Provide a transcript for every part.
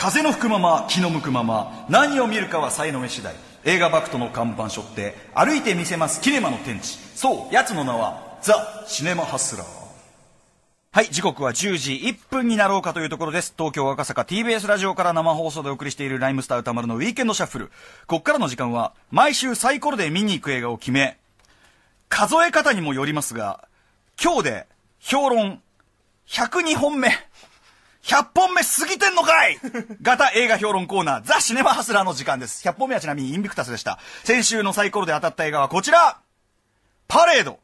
風の吹くまま気の向くまま何を見るかは才の目次第映画バクトの看板背負って歩いてみせますキネマの天地そうやつの名はザ・シネマハスラーはい、時刻は10時1分になろうかというところです。東京赤坂 TBS ラジオから生放送でお送りしているライムスター歌丸のウィーケンドシャッフル。こっからの時間は、毎週サイコロで見に行く映画を決め、数え方にもよりますが、今日で、評論、102本目。100本目過ぎてんのかい型映画評論コーナー、ザ・シネマハスラーの時間です。100本目はちなみにインビクタスでした。先週のサイコロで当たった映画はこちらパレード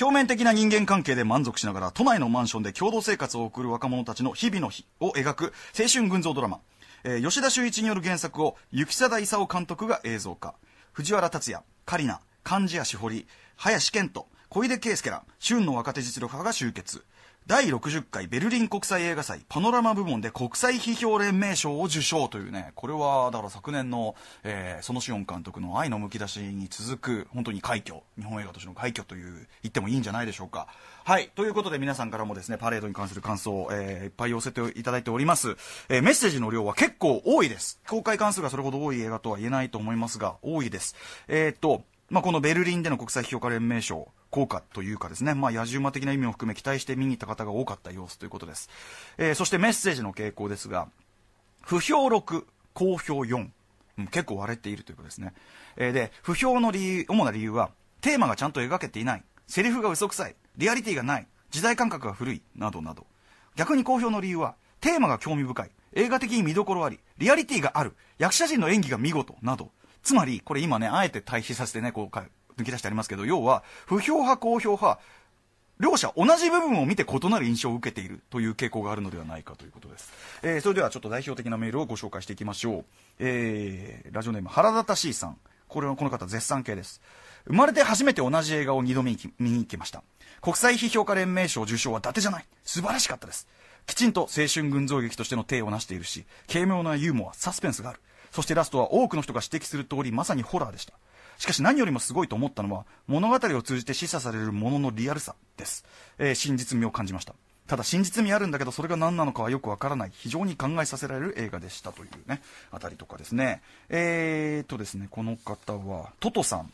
表面的な人間関係で満足しながら都内のマンションで共同生活を送る若者たちの日々の日を描く青春群像ドラマ、えー、吉田修一による原作を雪貞勲監督が映像化藤原竜也香里奈貫地谷しほり林健人、小出圭介ら旬の若手実力派が集結第60回ベルリン国際映画祭パノラマ部門で国際批評連盟賞を受賞というね、これはだから昨年の、えー、そのシオン監督の愛のむき出しに続く、本当に快挙、日本映画としての快挙という言ってもいいんじゃないでしょうか。はい、ということで皆さんからもですね、パレードに関する感想、えー、いっぱい寄せていただいております。えー、メッセージの量は結構多いです。公開関数がそれほど多い映画とは言えないと思いますが、多いです。えー、っと、まあ、このベルリンでの国際評価連盟賞効果というかですね、まあ、野獣馬的な意味も含め期待して見に行った方が多かった様子ということです、えー、そしてメッセージの傾向ですが不評6好評4結構割れているということですね、えー、で不評の理由主な理由はテーマがちゃんと描けていないセリフが嘘くさいリアリティがない時代感覚が古いなどなど逆に好評の理由はテーマが興味深い映画的に見どころありリアリティがある役者陣の演技が見事などつまり、これ今ね、あえて対比させてね、こう、抜き出してありますけど、要は、不評派、公評派、両者同じ部分を見て異なる印象を受けているという傾向があるのではないかということです、えー、それではちょっと代表的なメールをご紹介していきましょう、えー、ラジオネーム原田たしさんこれはこの方絶賛系です生まれて初めて同じ映画を二度見に行きました国際批評家連盟賞受賞は伊達じゃない素晴らしかったですきちんと青春群像劇としての体を成しているし軽妙なユーモアサスペンスがあるそしてラストは多くの人が指摘する通りまさにホラーでしたしかし何よりもすごいと思ったのは物語を通じて示唆されるもののリアルさです、えー、真実味を感じましたただ真実味あるんだけどそれが何なのかはよくわからない非常に考えさせられる映画でしたというねあたりとかですねえー、っとですねこの方はトトさん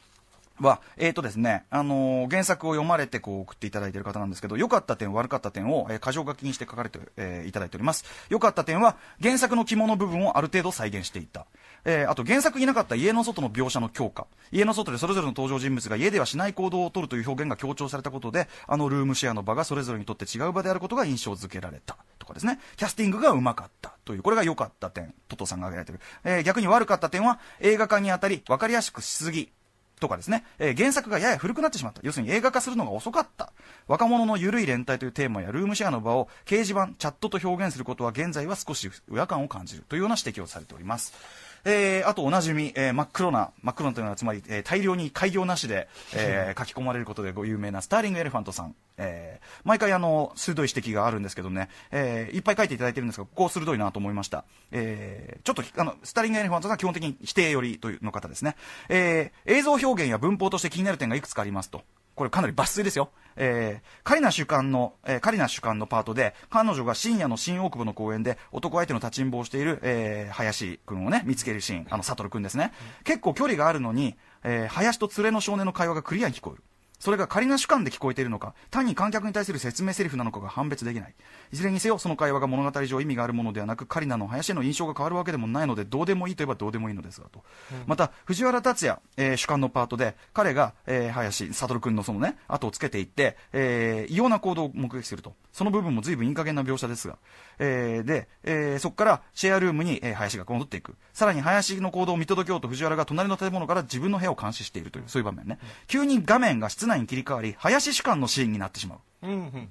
は、えーとですねあのー、原作を読まれてこう送っていただいている方なんですけど良かった点悪かった点を、えー、箇条書きにして書かれて、えー、いただいております良かった点は原作の着物部分をある程度再現していた、えー、あと原作になかった家の外の描写の強化家の外でそれぞれの登場人物が家ではしない行動をとるという表現が強調されたことであのルームシェアの場がそれぞれにとって違う場であることが印象づけられたとかですねキャスティングがうまかったというこれが良かった点トトさんが挙げられている、えー、逆に悪かった点は映画化にあたり分かりやすくしすぎとかですね、えー、原作がやや古くなってしまった。要するに映画化するのが遅かった。若者の緩い連帯というテーマやルームシェアの場を掲示板、チャットと表現することは現在は少し違和感を感じるというような指摘をされております。えー、あとおなじみ、えー、真っ黒な真っ黒なというのはつまり、えー、大量に改行なしで、えー、書き込まれることでご有名なスターリングエレファントさん、えー、毎回あの鋭い指摘があるんですけどね、えー、いっぱい書いていただいてるんですがここ鋭いなと思いました、えー、ちょっとあのスターリングエレファントさんは基本的に否定寄りというの方ですね、えー、映像表現や文法として気になる点がいくつかありますとこれかなり抜粋ですよ。えー、カリナ主観の、えー、カリナ主観のパートで、彼女が深夜の新大久保の公園で、男相手の立ちんぼをしている、えー、林くんをね、見つけるシーン、あの、悟くんですね。うん、結構距離があるのに、えー、林と連れの少年の会話がクリアに聞こえる。それが仮な主観で聞こえているのか、単に観客に対する説明セリフなのかが判別できない。いずれにせよ、その会話が物語上意味があるものではなく、カリナの林への印象が変わるわけでもないので、どうでもいいといえばどうでもいいのですがと。うん、また、藤原竜也、えー、主観のパートで、彼が、えー、林、悟君のそのね、後をつけていって、えー、異様な行動を目撃すると。その部分も随分いい加減な描写ですが。えー、で、えー、そこからシェアルームに、えー、林が戻っていく。さらに林の行動を見届けようと藤原が隣の建物から自分の部屋を監視しているという、そういう場面ね。うん、急に画面が室内内に切り替わり林主観のシーンになってしまう。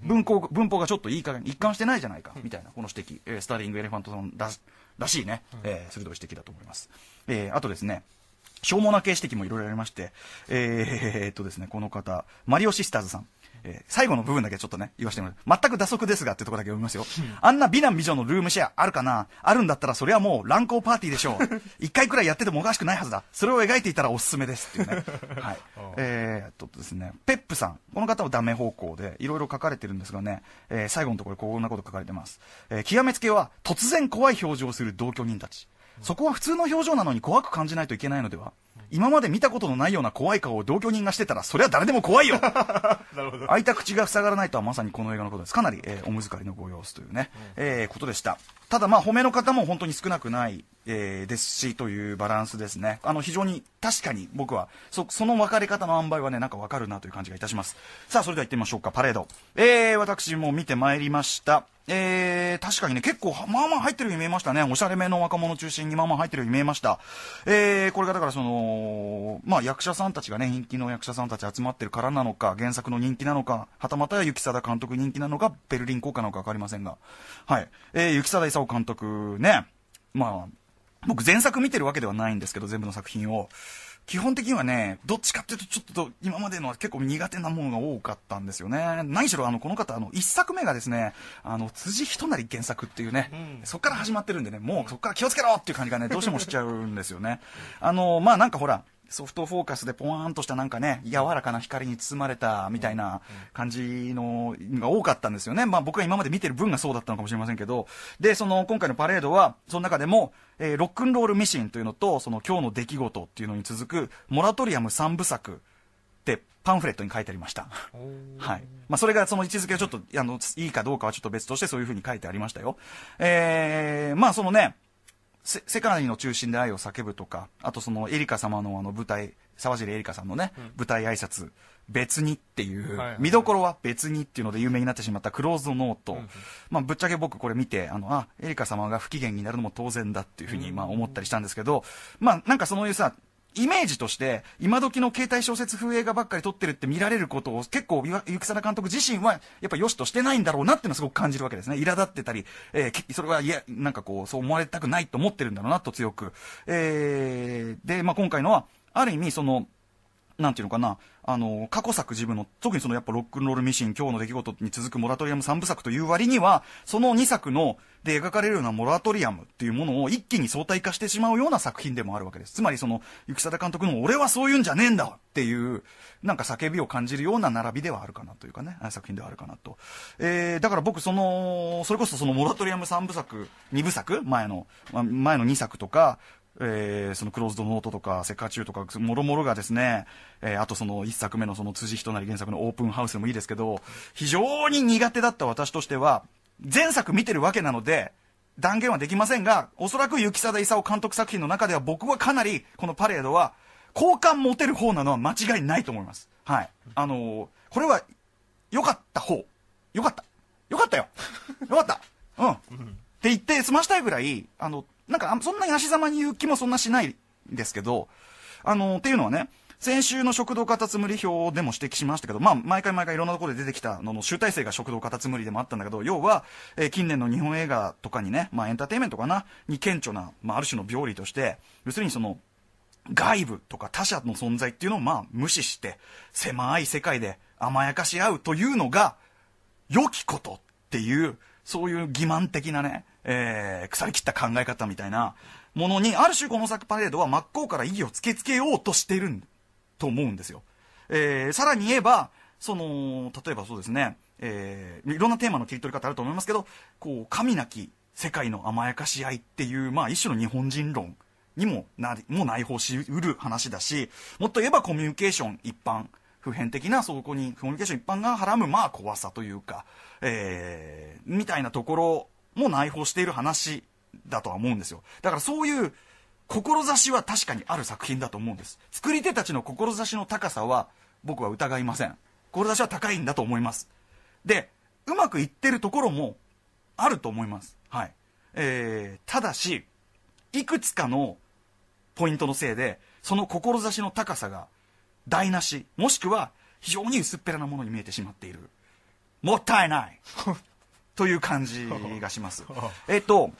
文法文法がちょっといい加減一貫してないじゃないかみたいなこの指摘、えー、スターリング・エレファントさんららしいね、えー、鋭い指摘だと思います、えー、あとですねしょうもな系指摘もいろいろありまして、えー、っとですね、この方、マリオシスターズさん。えー、最後の部分だけちょっとね、言わせてもらう。全く打足ですがってとこだけ読みますよ。あんな美男美女のルームシェアあるかなあるんだったらそれはもう乱行パーティーでしょう。一回くらいやっててもおかしくないはずだ。それを描いていたらおすすめですっていうね。はい。えー、っとですね、ペップさん。この方もダメ方向でいろいろ書かれてるんですがね、えー、最後のところこんなこと書かれてます。えー、極めつけは突然怖い表情をする同居人たち。そこは普通の表情なのに怖く感じないといけないのでは今まで見たことのないような怖い顔を同居人がしてたらそれは誰でも怖いよ 開いた口が塞がらないとはまさにこの映画のことですかなり、えー、おむずかりのご様子というね、うん、えー、ことでしたただまあ褒めの方も本当に少なくないえー、ですしというバランスですねあの非常に確かに僕はその分かれ方の塩梅はねなんか分かるなという感じがいたしますさあそれでは行ってみましょうかパレード、えー、私も見てまいりましたえー、確かにね、結構、まあまあ入ってるように見えましたね。おしゃれめの若者中心にまあまあ入ってるように見えました。えー、これがだからその、まあ役者さんたちがね、人気の役者さんたち集まってるからなのか、原作の人気なのか、はたまた雪貞監督人気なのか、ベルリン効果なのか分かりませんが。はい。えー、雪貞勲監督ね、まあ、僕前作見てるわけではないんですけど、全部の作品を。基本的にはね、どっちかっていうとちょっと今までのは結構苦手なものが多かったんですよね。何しろあの、この方、あの、一作目がですね、あの、辻な成原作っていうね、うん、そこから始まってるんでね、もうそこから気をつけろっていう感じがね、どうしてもしちゃうんですよね。あの、まあなんかほら、ソフトフォーカスでポワーンとしたなんかね、柔らかな光に包まれたみたいな感じのが多かったんですよね。まあ僕が今まで見てる分がそうだったのかもしれませんけど、で、その今回のパレードは、その中でも、えー、ロックンロールミシンというのと、その今日の出来事っていうのに続く、モラトリアム3部作、ってパンフレットに書いてありました、はいまあ、それがその位置づけをちょっとあのいいかどうかはちょっと別としてそういうふうに書いてありましたよ、えー、まあそのね世界の中心で愛を叫ぶとか、あとそのエリカ様のあの舞台、沢尻エリカさんのね、うん、舞台挨拶、別にっていう、見どころは別にっていうので有名になってしまったクローズドノート、うん、まあぶっちゃけ僕これ見て、あの、あ、エリカ様が不機嫌になるのも当然だっていうふうにまあ思ったりしたんですけど、うん、まあなんかそのいうさ、イメージとして今時の携帯小説風映画ばっかり撮ってるって見られることを結構ゆきさら監督自身はやっぱ良しとしてないんだろうなっていうのはすごく感じるわけですね苛立ってたり、えー、それはいやなんかこうそう思われたくないと思ってるんだろうなと強く、えー、で、まあ、今回のはある意味そのなんていうのかな、あの、過去作自分の、特にそのやっぱロックンロールミシン、今日の出来事に続くモラトリアム3部作という割には、その2作の、で描かれるようなモラトリアムっていうものを一気に相対化してしまうような作品でもあるわけです。つまりその、行貞監督の俺はそういうんじゃねえんだっていう、なんか叫びを感じるような並びではあるかなというかね、作品ではあるかなと。えー、だから僕その、それこそそのモラトリアム3部作、2部作前の、前の2作とか、えー、そのクローズドノートとか、セカチューとか、もろもろがですね、えー、あとその一作目のその辻人なり原作のオープンハウスでもいいですけど、非常に苦手だった私としては、前作見てるわけなので、断言はできませんが、おそらく雪貞勲監督作品の中では僕はかなり、このパレードは、好感持てる方なのは間違いないと思います。はい。あのー、これは、良かった方。良かった。良かったよ。良かった。うん。って言って済ましたいぐらい、あの、なんか、そんなに足ざまに言う気もそんなしないですけど、あのー、っていうのはね、先週の食堂カタツムリ表でも指摘しましたけど、まあ、毎回毎回いろんなところで出てきたのの集大成が食堂カタツムリでもあったんだけど、要は、えー、近年の日本映画とかにね、まあ、エンターテインメントかな、に顕著な、まあ、ある種の病理として、要するにその、外部とか他者の存在っていうのをまあ無視して、狭い世界で甘やかし合うというのが、良きことっていう、そういう欺瞞的なね、えー、腐りきった考え方みたいなものに、ある種この作パレードは真っ向から意義を突きつけようとしてると思うんですよ。えー、さらに言えば、その、例えばそうですね、えー、いろんなテーマの切り取り方あると思いますけど、こう、神なき世界の甘やかし合いっていう、まあ一種の日本人論にもなも内包しうる話だし、もっと言えばコミュニケーション一般、普遍的なそこにコミュニケーション一般がはらむまあ怖さというか、えー、みたいなところも内包している話だとは思うんですよだからそういう志は確かにある作品だと思うんです作り手たちの志の高さは僕は疑いません志は高いんだと思いますでうまくいってるところもあると思いますはいえー、ただしいくつかのポイントのせいでその志の高さが台無しもしくは非常に薄っぺらなものに見えてしまっているもったいない という感じがします。えっと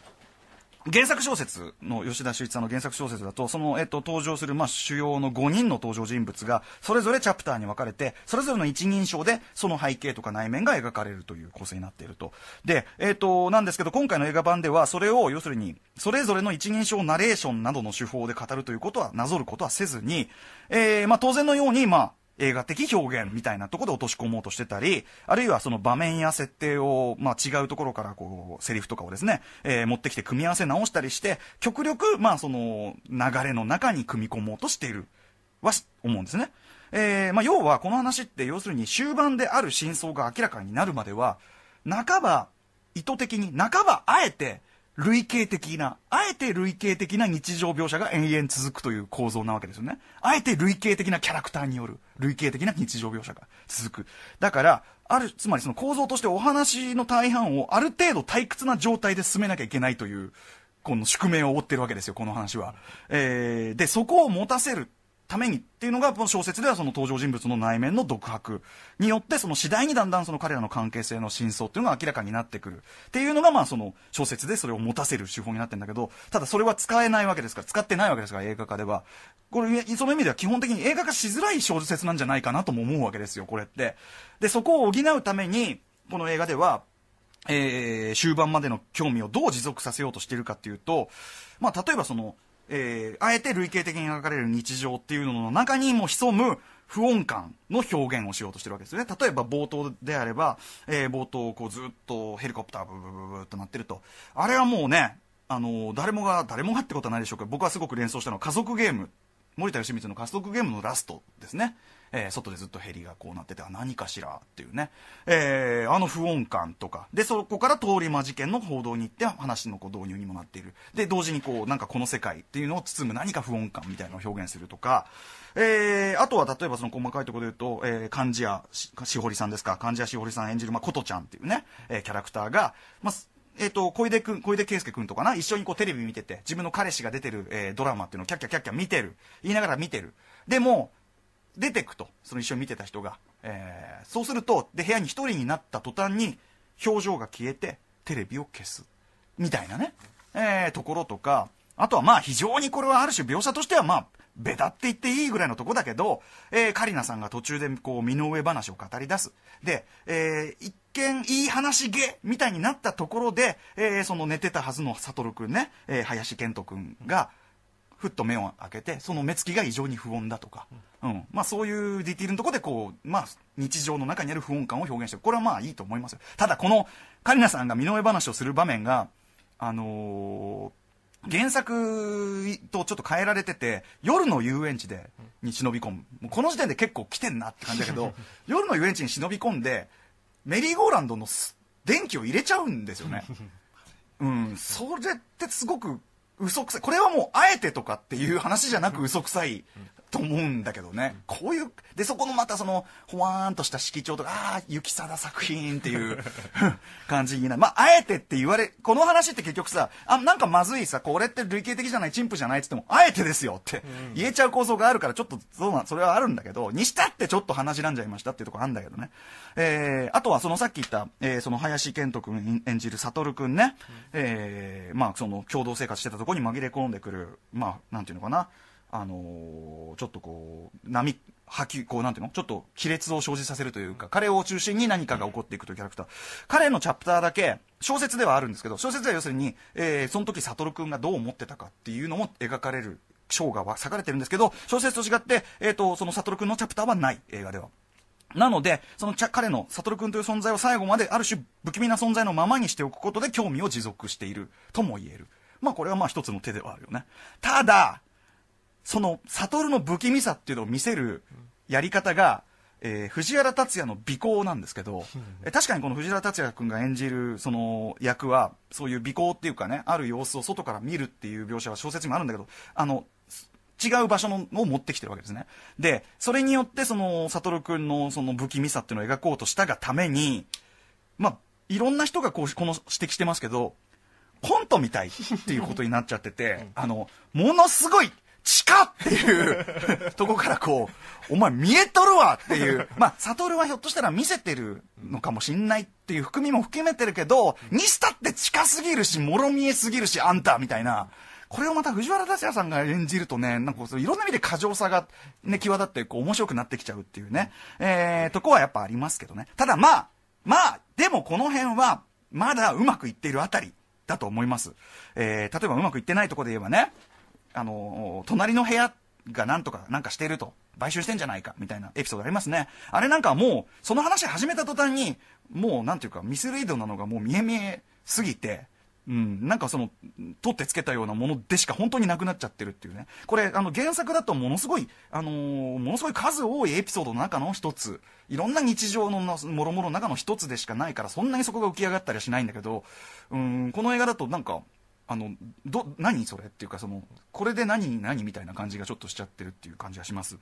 原作小説の吉田修一さんの原作小説だとその、えっと、登場する、まあ、主要の5人の登場人物がそれぞれチャプターに分かれてそれぞれの一人称でその背景とか内面が描かれるという構成になっているとで、えっと、なんですけど今回の映画版ではそれを要するにそれぞれの一人称ナレーションなどの手法で語るということはなぞることはせずに、えーまあ、当然のように、まあ、映画的表現みたいなとこで落とし込もうとしてたり、あるいはその場面や設定を、まあ、違うところからこう、セリフとかをですね、えー、持ってきて組み合わせ直したりして、極力、まあその流れの中に組み込もうとしている、は思うんですね。えー、まあ要はこの話って要するに終盤である真相が明らかになるまでは、半ば意図的に、半ばあえて、類型的な、あえて類型的な日常描写が延々続くという構造なわけですよね。あえて類型的なキャラクターによる類型的な日常描写が続く。だから、ある、つまりその構造としてお話の大半をある程度退屈な状態で進めなきゃいけないという、この宿命を負ってるわけですよ、この話は。えー、で、そこを持たせるためにっていうのがこの小説ではその登場人物の内面の独白によってその次第にだんだんその彼らの関係性の真相っていうのが明らかになってくるっていうのがまあその小説でそれを持たせる手法になってんだけどただそれは使えないわけですから使ってないわけですから映画化ではこれその意味では基本的に映画化しづらい小説なんじゃないかなとも思うわけですよこれってでそこを補うためにこの映画ではえー、終盤までの興味をどう持続させようとしているかっていうと、まあ、例えばそのえー、あえて類型的に描かれる日常っていうのの中にも潜む不穏感の表現をしようとしてるわけですよね。例えば冒頭であれば、えー、冒頭こうずっとヘリコプターブブブブってなってると。あれはもうね、あのー、誰もが、誰もがってことはないでしょうけど、僕はすごく連想したのは家族ゲーム。森田義満の家族ゲームのラストですね。えー、外でずっとヘリがこうなってて、あ、何かしらっていうね、えー、あの不穏感とか、で、そこから通り魔事件の報道に行って、話のこう導入にもなっている。で、同時にこう、なんかこの世界っていうのを包む何か不穏感みたいなのを表現するとか、えー、あとは例えばその細かいところで言うと、えー、漢字屋しほりさんですか、漢字屋しほりさん演じる、まあ、ことちゃんっていうね、えー、キャラクターが、まあ、えーと、小出君小出圭介君とかな一緒にこうテレビ見てて自分の彼氏が出てる、えー、ドラマっていうのをキャッキャキャッキャ見てる言いながら見てるでも出てくとその一緒に見てた人が、えー、そうするとで部屋に1人になった途端に表情が消えてテレビを消すみたいなね、えー、ところとかあとはまあ非常にこれはある種描写としてはまあベタって言っていいぐらいのとこだけど、えー、カリナさんが途中でこう身の上話を語り出すで、えー、一見いい話げみたいになったところで、えー、その寝てたはずのくんね、えー、林健人んが、うんふっと目を開けてその目つきが異常に不穏だとか、うんまあ、そういうディティールのところでこう、まあ、日常の中にある不穏感を表現してこれはまあいいと思いますよただこのカリナさんが身の上話をする場面が、あのー、原作とちょっと変えられてて夜の遊園地でに忍び込むこの時点で結構来てんなって感じだけど 夜の遊園地に忍び込んでメリーゴーランドの電気を入れちゃうんですよね。うん、それってすごく嘘くさいこれはもうあえてとかっていう話じゃなく嘘くさいと思うんだけどね、こういうでそこのまたそのほわーんとした色調とかああ雪貞作品っていう 感じになまああえてって言われこの話って結局さあなんかまずいさこれって類型的じゃない陳腐じゃないっつってもあえてですよって言えちゃう構造があるからちょっとそうなそれはあるんだけどにしたってちょっと鼻じらんじゃいましたっていうところあるんだけどね、えー、あとはそのさっき言った、えー、その林遣都君演じる悟君ね、うん、えー、まあその共同生活してたところに紛れ込んでくるまあなんていうのかなあのちょっとこう波波及こうなんていうのちょっと亀裂を生じさせるというか彼を中心に何かが起こっていくというキャラクター彼のチャプターだけ小説ではあるんですけど小説では要するに、えー、その時悟君がどう思ってたかっていうのも描かれる章が割かれてるんですけど小説と違って、えーと、その悟君のチャプターはない映画では。なので、その彼の悟君という存在を最後まである種不気味な存在のままにしておくことで興味を持続しているとも言える。まあこれはまあ一つの手ではあるよね。ただ、その悟の不気味さっていうのを見せるやり方が、えー、藤原竜也の尾行なんですけど、確かにこの藤原竜也君が演じるその役はそういう尾行っていうかねある様子を外から見るっていう描写は小説にもあるんだけどあの違う場所のを持ってきてるわけですねでそれによってその悟君のその不気味さっていうのを描こうとしたがためにまあいろんな人がこうこの指摘してますけどコントみたいっていうことになっちゃってて、あのものすごい地下っていうとこからこう、お前見えとるわっていう、まあ、悟はひょっとしたら見せてるのかもしんないっていう含みも含めてるけど、にしたって近すぎるし、もろ見えすぎるし、あんたみたいな。これをまた藤原竜也さんが演じるとね、なんかういろんな意味で過剰さが、ね、際立ってこう面白くなってきちゃうっていうね、えー、とこはやっぱありますけどね。ただまあ、まあ、でもこの辺は、まだうまくいっているあたりだと思います。えー、例えばうまくいってないとこで言えばね、あの、隣の部屋がなんとか、なんかしてると。買収してんじゃないかみたいなエピソードありますね。あれなんかもう、その話始めた途端に、もうなんていうか、ミスリードなのがもう見え見えすぎて、うん、なんかその、取ってつけたようなものでしか本当になくなっちゃってるっていうね。これ、あの、原作だとものすごい、あのー、ものすごい数多いエピソードの中の一つ、いろんな日常のもろもろの中の一つでしかないから、そんなにそこが浮き上がったりはしないんだけど、うん、この映画だとなんか、あのど何それっていうかそのこれで何何みたいな感じがちょっとしちゃってるっていう感じがします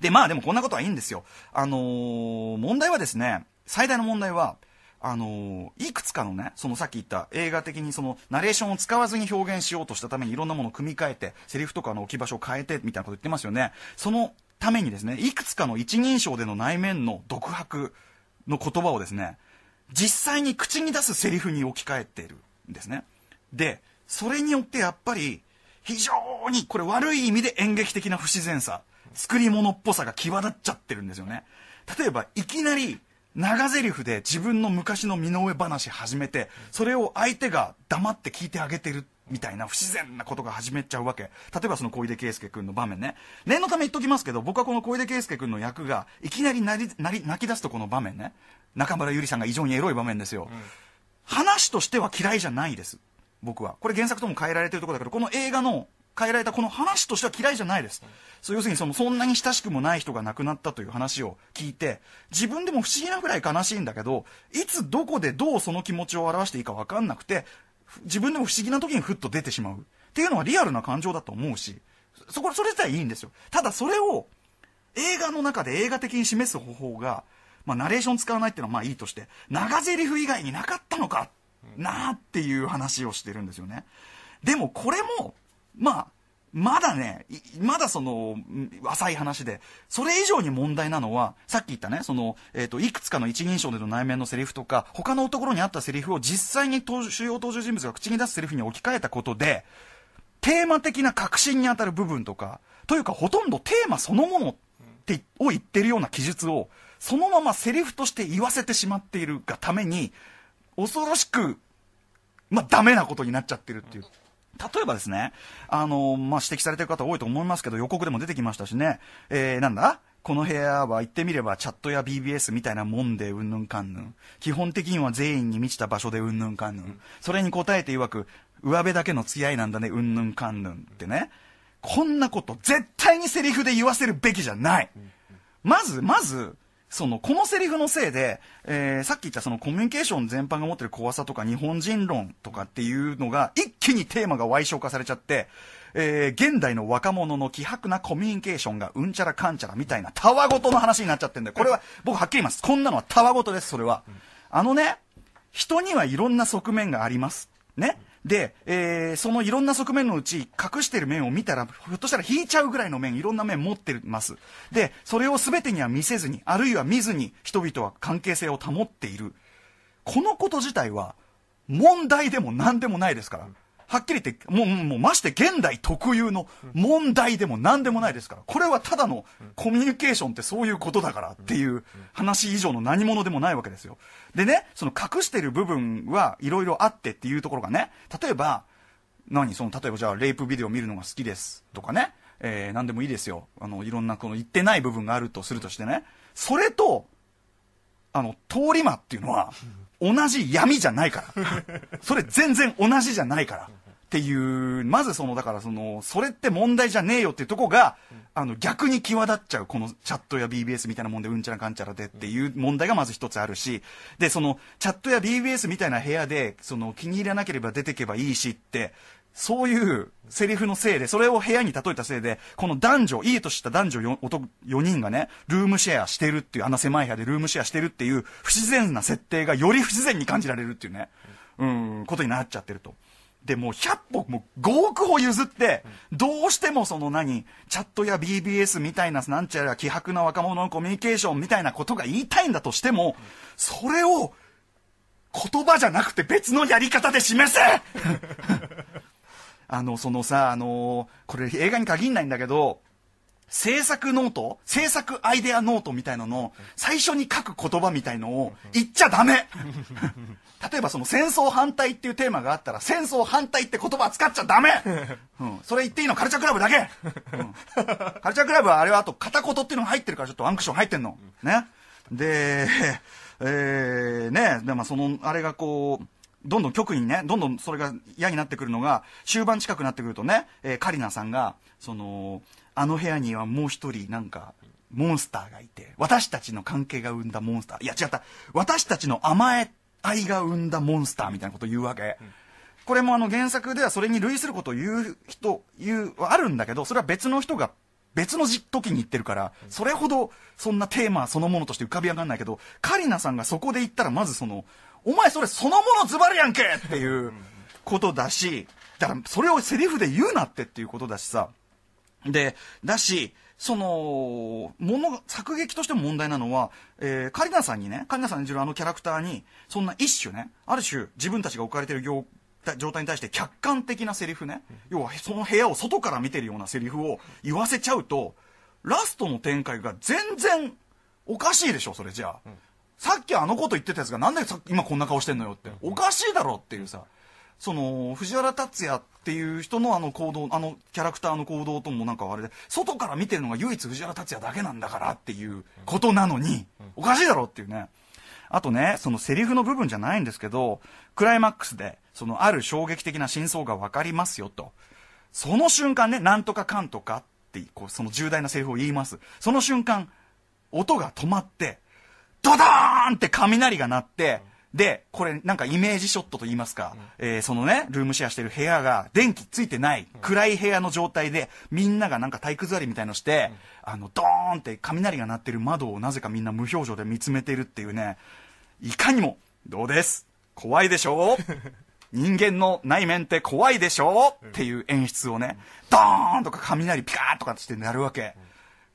でまあでもこんなことはいいんですよあのー、問題はですね最大の問題はあのー、いくつかのねそのさっき言った映画的にそのナレーションを使わずに表現しようとしたためにいろんなものを組み替えてセリフとかの置き場所を変えてみたいなこと言ってますよねそのためにですねいくつかの一人称での内面の独白の言葉をですね実際に口に出すセリフに置き換えているんですねで、それによってやっぱり、非常に、これ悪い意味で演劇的な不自然さ、作り物っぽさが際立っちゃってるんですよね。例えば、いきなり、長台詞で自分の昔の身の上話始めて、それを相手が黙って聞いてあげてるみたいな不自然なことが始めちゃうわけ。例えばその小出圭介君の場面ね。念のため言っときますけど、僕はこの小出圭介君の役が、いきなりなり、なり、泣き出すとこの場面ね。中村ゆりさんが異常にエロい場面ですよ。うん、話としては嫌いじゃないです。僕はこれ原作とも変えられてるとこだけどこの映画の変えられたこの話としては嫌いじゃないです、そう要するにそのそんなに親しくもない人が亡くなったという話を聞いて自分でも不思議なぐらい悲しいんだけどいつどこでどうその気持ちを表していいか分かんなくて自分でも不思議な時にふっと出てしまうっていうのはリアルな感情だと思うしそこそれ自体いいんですよただそれを映画の中で映画的に示す方法が、まあ、ナレーション使わないっていうのはまあいいとして長ゼリフ以外になかったのかなっていう話をしてるんですよね。でもこれも、まあ、まだね、まだその、浅い話で、それ以上に問題なのは、さっき言ったね、その、えっ、ー、と、いくつかの一人称での内面のセリフとか、他のところにあったセリフを実際に主要登場人物が口に出すセリフに置き換えたことで、テーマ的な核心にあたる部分とか、というかほとんどテーマそのものって、を言ってるような記述を、そのままセリフとして言わせてしまっているがために、恐ろしく、まあ、ダメなことになっちゃってるっていう。例えばですね、あの、まあ、指摘されてる方多いと思いますけど、予告でも出てきましたしね、えー、なんだこの部屋は言ってみればチャットや BBS みたいなもんでうんぬんかんぬん。基本的には全員に満ちた場所でうんぬんかんぬん。それに応えて曰く、上辺だけの付き合いなんだね、うんぬんかんぬんってね。こんなこと絶対にセリフで言わせるべきじゃない。まず、まず、その、このセリフのせいで、えー、さっき言ったそのコミュニケーション全般が持ってる怖さとか日本人論とかっていうのが、一気にテーマが歪償化されちゃって、えー、現代の若者の希薄なコミュニケーションがうんちゃらかんちゃらみたいな、たわごとの話になっちゃってんだよ。これは、僕はっきり言います。こんなのはたわごとです、それは。あのね、人にはいろんな側面があります。ね。で、えー、そのいろんな側面のうち隠してる面を見たらひょっとしたら引いちゃうぐらいの面いろんな面持ってますでそれを全てには見せずにあるいは見ずに人々は関係性を保っているこのこと自体は問題でも何でもないですから。はっきり言って、もう、もう、まして現代特有の問題でも何でもないですから、これはただのコミュニケーションってそういうことだからっていう話以上の何者でもないわけですよ。でね、その隠してる部分はいろいろあってっていうところがね、例えば、何その、例えばじゃあ、レイプビデオ見るのが好きですとかね、えー、何でもいいですよ。あの、いろんなこの言ってない部分があるとするとしてね、それと、あの、通り魔っていうのは、同じ闇じゃないから。それ全然同じじゃないから。ていう、まずその、だからその、それって問題じゃねえよっていうとこが、うん、あの、逆に際立っちゃう。このチャットや BBS みたいなもんで、うんちゃらかんちゃらでっていう問題がまず一つあるし、で、その、チャットや BBS みたいな部屋で、その、気に入らなければ出てけばいいしって、そういうセリフのせいで、それを部屋に例えたせいで、この男女、いいとした男女 4, 4人がね、ルームシェアしてるっていう、あ狭い部屋でルームシェアしてるっていう、不自然な設定がより不自然に感じられるっていうね、うん、ことになっちゃってると。でもう100歩もう5億歩譲って、どうしてもその何、チャットや BBS みたいな、なんちゃら気迫な若者のコミュニケーションみたいなことが言いたいんだとしても、それを言葉じゃなくて別のやり方で示せ あの、そのさ、あのー、これ映画に限んないんだけど、制作ノート制作アイデアノートみたいなのを最初に書く言葉みたいのを言っちゃダメ 例えばその戦争反対っていうテーマがあったら戦争反対って言葉使っちゃダメ、うん、それ言っていいのカルチャークラブだけ、うん、カルチャークラブはあれはあと片言っていうのが入ってるからちょっとアンクション入ってんのねでえー、ねでまそのあれがこうどんどん局にね、どんどんそれが嫌になってくるのが、終盤近くなってくるとね、えー、カリナさんが、その、あの部屋にはもう一人なんかモンスターがいて私たちの関係が生んだモンスターいや違った私たちの甘え愛が生んだモンスターみたいなことを言うわけ、うん、これもあの原作ではそれに類することを言う人言うあるんだけどそれは別の人が別の時に言ってるから、それほどそんなテーマそのものとして浮かび上がんないけどカリナさんがそこで言ったらまずその「お前それそのものズバリやんけ!」っていうことだしだからそれをセリフで言うなってっていうことだしさで、だし、その、もの、作劇としても問題なのは、えー、カリナさんにね、カリナさん演じるあのキャラクターに、そんな一種ね、ある種自分たちが置かれてる業状態に対して客観的なセリフね、要はその部屋を外から見てるようなセリフを言わせちゃうと、ラストの展開が全然おかしいでしょ、それじゃあ。うん、さっきあのこと言ってたやつがなんで今こんな顔してんのよって、おかしいだろっていうさ。その藤原竜也っていう人のあの行動あのキャラクターの行動ともなんかあれで外から見てるのが唯一藤原竜也だけなんだからっていうことなのに、おかしいだろっていうねあとねそのセリフの部分じゃないんですけどクライマックスでそのある衝撃的な真相が分かりますよとその瞬間ねなんとかかんとかってこうその重大なセリフを言いますその瞬間音が止まってドドーンって雷が鳴って、うんで、これなんかイメージショットと言いますか、うん、えー、そのね、ルームシェアしてる部屋が電気ついてない、暗い部屋の状態で、みんながなんか体育座りみたいのして、うん、あの、ドーンって雷が鳴ってる窓をなぜかみんな無表情で見つめてるっていうね、いかにも、どうです怖いでしょう 人間の内面って怖いでしょっていう演出をね、ドーンとか雷ピカーとかしてなるわけ。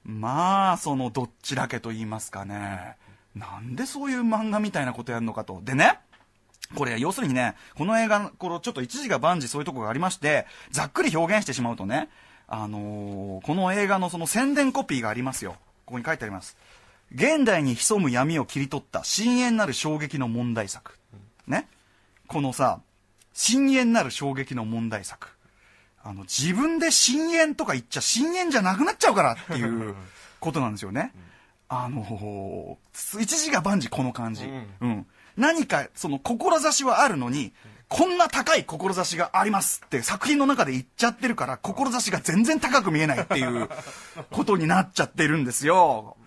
まあ、そのどっちだけと言いますかね。なんでそういう漫画みたいなことやるのかと。でね、これ、要するにね、この映画の頃、ちょっと一時が万事そういうとこがありまして、ざっくり表現してしまうとね、あのー、この映画のその宣伝コピーがありますよ。ここに書いてあります。現代に潜む闇を切り取った深淵なる衝撃の問題作。ね。このさ、深淵なる衝撃の問題作。あの、自分で深淵とか言っちゃ深淵じゃなくなっちゃうからっていうことなんですよね。あのー、一時が万事この感じ、うん、うん、何かその志はあるのに、こんな高い志がありますって作品の中で言っちゃってるから、志が全然高く見えないっていう ことになっちゃってるんですよ。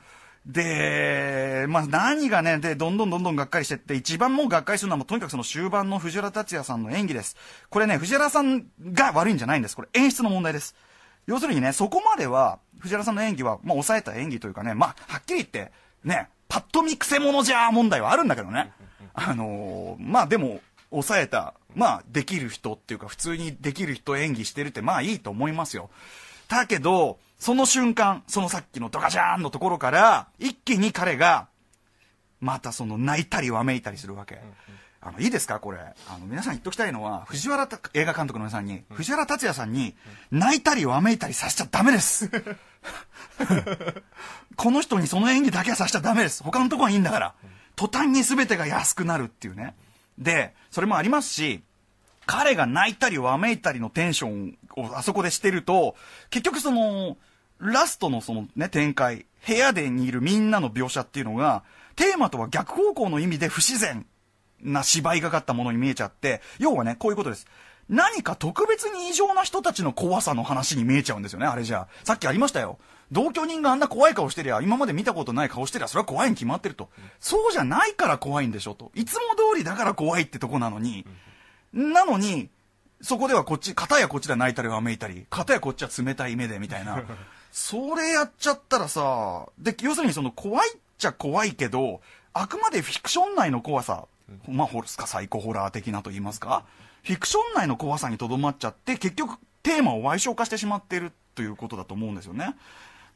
で、まあ、何がね、で、どんどんどんどんがっかりしてって、一番もうがっかりするのはもうとにかくその終盤の藤原達也さんの演技です。これね、藤原さんが悪いんじゃないんです。これ演出の問題です。要するにね、そこまでは、藤原さんの演技は、まあ、抑えた演技というかね、まあ、はっきり言って、ね、パッと見くせ者じゃ問題はあるんだけどね。あのー、まあでも、抑えた、まあ、できる人っていうか、普通にできる人演技してるって、まあいいと思いますよ。だけど、その瞬間、そのさっきのドカジャーンのところから、一気に彼が、またその泣いたりわめいたりするわけ。あのいいですか、これ、あの皆さん言っときたいのは、藤原映画監督の皆さんに、うん、藤原竜也さんに、泣いたりわめいたりさせちゃだめです、この人にその演技だけはさせちゃだめです、他のとこはいいんだから、途端に全てが安くなるっていうね、でそれもありますし、彼が泣いたりわめいたりのテンションをあそこでしてると、結局、そのラストのその、ね、展開、部屋でにいるみんなの描写っていうのが、テーマとは逆方向の意味で不自然な芝居がかったものに見えちゃって、要はね、こういうことです。何か特別に異常な人たちの怖さの話に見えちゃうんですよね、あれじゃあ。さっきありましたよ。同居人があんな怖い顔してりゃ、今まで見たことない顔してりゃ、それは怖いに決まってると。うん、そうじゃないから怖いんでしょ、と。いつも通りだから怖いってとこなのに、うん、なのに、そこではこっち、片やこっちで泣いたりわめいたり、片やこっちは冷たい目で、みたいな。それやっちゃったらさ、で、要するにその怖いっちゃ怖いけど、あくまでフィクション内の怖さまあ、ホスかサイコホラー的なと言いますか、フィクション内の怖さにとどまっちゃって、結局、テーマを矮小化してしまっているということだと思うんですよね。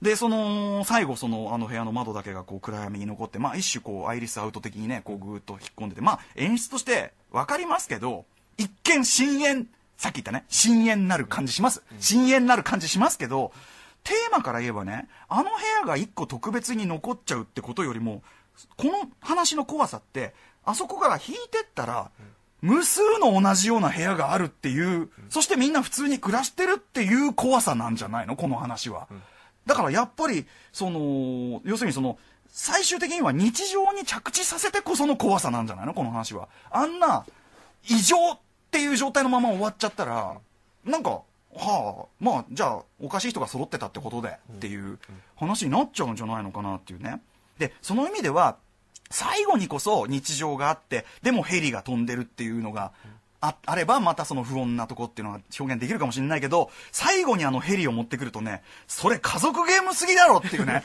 で、その、最後、その、あの部屋の窓だけがこう暗闇に残って、まあ一種こう、アイリスアウト的にね、こうぐーっと引っ込んでて、まあ演出として分かりますけど、一見深淵、さっき言ったね、深淵なる感じします。深淵なる感じしますけど、テーマから言えばね、あの部屋が一個特別に残っちゃうってことよりも、この話の怖さって、あそこから引いてったら、無数の同じような部屋があるっていう、そしてみんな普通に暮らしてるっていう怖さなんじゃないのこの話は。だからやっぱり、その、要するにその、最終的には日常に着地させてこその怖さなんじゃないのこの話は。あんな、異常っていう状態のまま終わっちゃったら、なんか、はあ、まあ、じゃあ、おかしい人が揃ってたってことで、っていう話になっちゃうんじゃないのかなっていうね。で、その意味では、最後にこそ日常があってでもヘリが飛んでるっていうのがああればまたその不穏なとこっていうのが表現できるかもしれないけど最後にあのヘリを持ってくるとねそれ家族ゲームすぎだろっていうね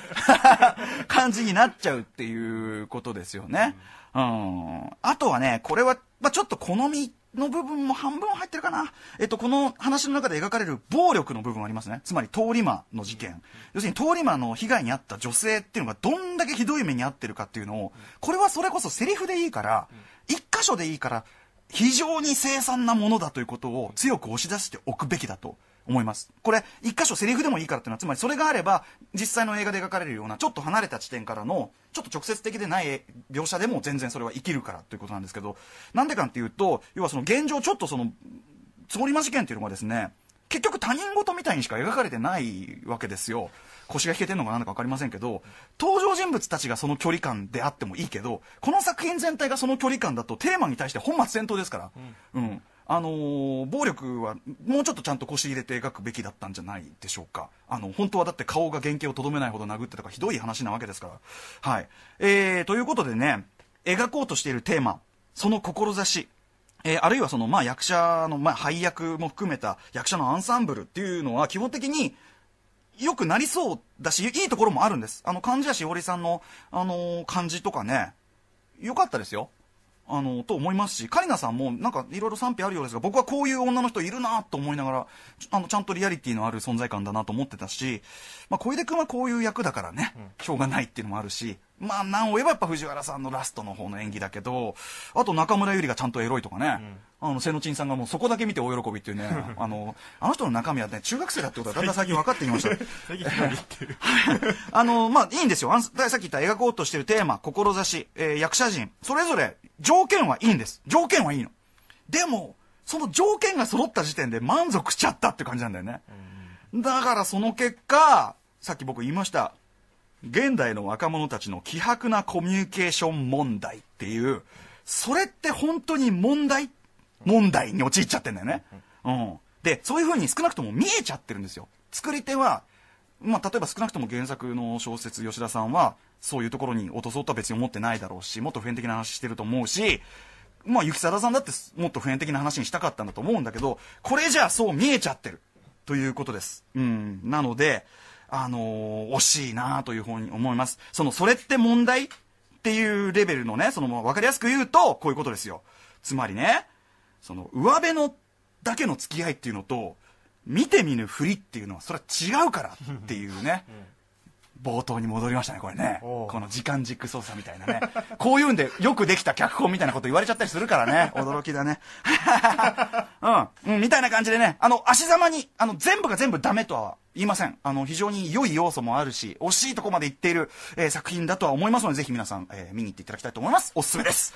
感じになっちゃうっていうことですよね。うん、あとはねこれは、まあ、ちょっと好みの部分も半分入ってるかな、えっと、この話の中で描かれる暴力の部分ありますねつまり通り魔の事件要するに通り魔の被害に遭った女性っていうのがどんだけひどい目に遭ってるかっていうのをこれはそれこそセリフでいいから一箇所でいいから非常に凄惨なものだということを強く押し出しておくべきだと思います。これ、一箇所セリフでもいいからっていうのは、つまりそれがあれば、実際の映画で描かれるような、ちょっと離れた地点からの、ちょっと直接的でない描写でも全然それは生きるからということなんですけど、なんでかっていうと、要はその現状、ちょっとその、つもりま事件っていうのがですね、結局他人事みたいにしか描かれてないわけですよ。腰が引けてるのか何だか分かりませんけど、登場人物たちがその距離感であってもいいけど、この作品全体がその距離感だとテーマに対して本末転倒ですから。うん、うんあの暴力はもうちょっとちゃんと腰入れて描くべきだったんじゃないでしょうかあの本当はだって顔が原型をとどめないほど殴ってとかひどい話なわけですから。はいえー、ということでね描こうとしているテーマその志えー、あるいはその、まあ、役者の、まあ、配役も含めた役者のアンサンブルっていうのは基本的によくなりそうだし、いいところもあるんです。あの、貫谷しおりさんの、あのー、感じとかね、よかったですよ。あの、と思いますし、カリナさんもなんかいろいろ賛否あるようですが、僕はこういう女の人いるなと思いながら、あの、ちゃんとリアリティのある存在感だなと思ってたし、まあ、小出君はこういう役だからね、しょうがないっていうのもあるし、まあ、なんを言えばやっぱ藤原さんのラストの方の演技だけど、あと中村ゆりがちゃんとエロいとかね、あの、瀬野陳さんがもうそこだけ見て大喜びっていうね、あの、あの人の中身はね、中学生だってことはだんだん最近分かってきました。あの、まあ、いいんですよ。あさっき言った描こうとしてるテーマ、志、えー、役者陣、それぞれ条件はいいんです。条件はいいの。でも、その条件が揃った時点で満足しちゃったって感じなんだよね。だからその結果、さっき僕言いました、現代の若者たちの希薄なコミュニケーション問題っていう、それって本当に問題問題に陥っちゃってんだよね。うん。で、そういうふうに少なくとも見えちゃってるんですよ。作り手は、まあ、例えば少なくとも原作の小説吉田さんはそういうところに落とそうとは別に思ってないだろうしもっと普遍的な話してると思うし、まあ、雪貞さんだってもっと普遍的な話にしたかったんだと思うんだけどこれじゃあそう見えちゃってるということです。うん、なので、あのー、惜しいなというふうに思います。そのそれって問題っていうレベルのねその分かりやすく言うとこういうことですよ。つまりねその上辺のだけの付き合いっていうのと見て見ぬふりっていうのはそれは違うからっていうね、うん、冒頭に戻りましたねこれねこの時間軸操作みたいなねこういうんでよくできた脚本みたいなこと言われちゃったりするからね 驚きだね うん、うん、みたいな感じでねあの足ざまにあの全部が全部ダメとは言いませんあの非常に良い要素もあるし惜しいとこまでいっている、えー、作品だとは思いますのでぜひ皆さん、えー、見に行っていただきたいと思いますおすすめです